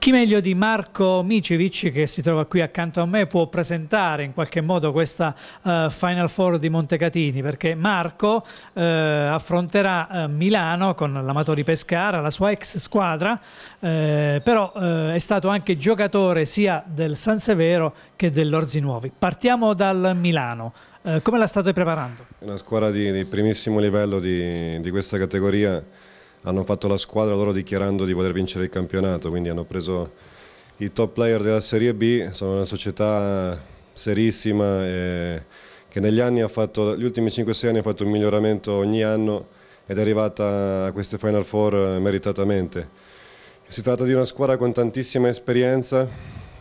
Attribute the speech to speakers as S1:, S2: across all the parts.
S1: Chi meglio di Marco Micevic che si trova qui accanto a me può presentare in qualche modo questa uh, Final Four di Montecatini perché Marco uh, affronterà uh, Milano con l'Amatori Pescara, la sua ex squadra, però è stato anche giocatore sia del San Severo che dell'Orzi Nuovi. Partiamo dal Milano. come la state preparando?
S2: È una squadra di, di primissimo livello di, di questa categoria hanno fatto la squadra loro dichiarando di voler vincere il campionato, quindi hanno preso i top player della Serie B, sono una società eh, serissima che negli anni ha fatto, gli ultimi 5-6 anni ha fatto un miglioramento ogni anno ed è arrivata a queste Final Four eh, meritatamente. Si tratta di una squadra con tantissima esperienza,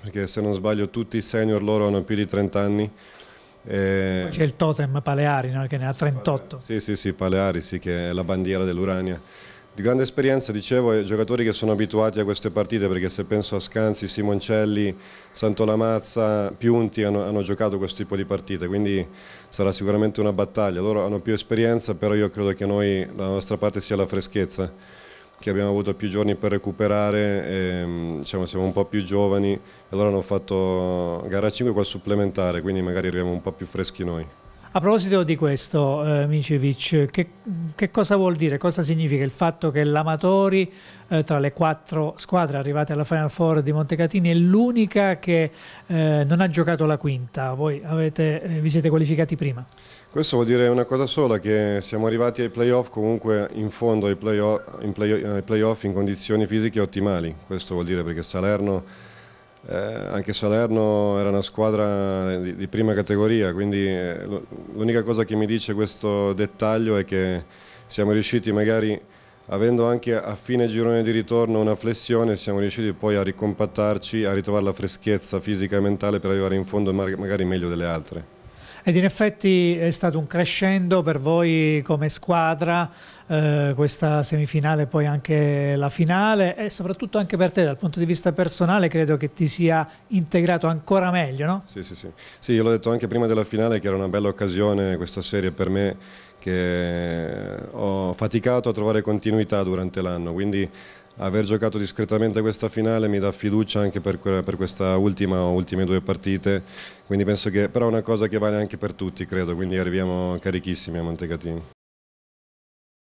S2: perché se non sbaglio tutti i senior loro hanno più di 30 anni. E... C'è
S1: il totem Paleari no? che ne ha 38.
S2: Sì, sì, sì, Paleari sì, che è la bandiera dell'Urania. Di grande esperienza, dicevo, e giocatori che sono abituati a queste partite, perché se penso a Scanzi, Simoncelli, Santolamazza, Piunti hanno, hanno giocato questo tipo di partite, quindi sarà sicuramente una battaglia. Loro hanno più esperienza, però io credo che noi, dalla nostra parte, sia la freschezza, che abbiamo avuto più giorni per recuperare, e, ehm, diciamo, siamo un po' più giovani e loro hanno fatto gara 5 col supplementare, quindi magari arriviamo un po' più freschi noi.
S1: A proposito di questo, eh, Micevic, che, che, cosa vuol dire, cosa significa il fatto che l'Amatori, eh, tra le quattro squadre arrivate alla Final Four di Montecatini, è l'unica che eh, non ha giocato la quinta? Voi avete, eh, vi siete qualificati prima?
S2: Questo vuol dire una cosa sola, che siamo arrivati ai playoff comunque in fondo ai playoff in, play in condizioni fisiche ottimali. Questo vuol dire perché Salerno eh, anche Salerno era una squadra di, di prima categoria, quindi eh, l'unica cosa che mi dice questo dettaglio è che siamo riusciti magari avendo anche a fine girone di ritorno una flessione siamo riusciti poi a ricompattarci, a ritrovare la freschezza fisica e mentale per arrivare in fondo magari meglio delle altre.
S1: Ed in effetti è stato un crescendo per voi come squadra eh, questa semifinale poi anche la finale e soprattutto anche per te dal punto di vista personale credo che ti sia integrato ancora meglio, no? Sì, sì, sì.
S2: Sì, io l'ho detto anche prima della finale che era una bella occasione questa serie per me che ho faticato a trovare continuità durante l'anno, quindi aver giocato discretamente questa finale mi dà fiducia anche per, per questa ultima o ultime due partite, quindi penso che
S1: però è una cosa che vale anche per tutti credo, quindi arriviamo carichissimi a Montecatini.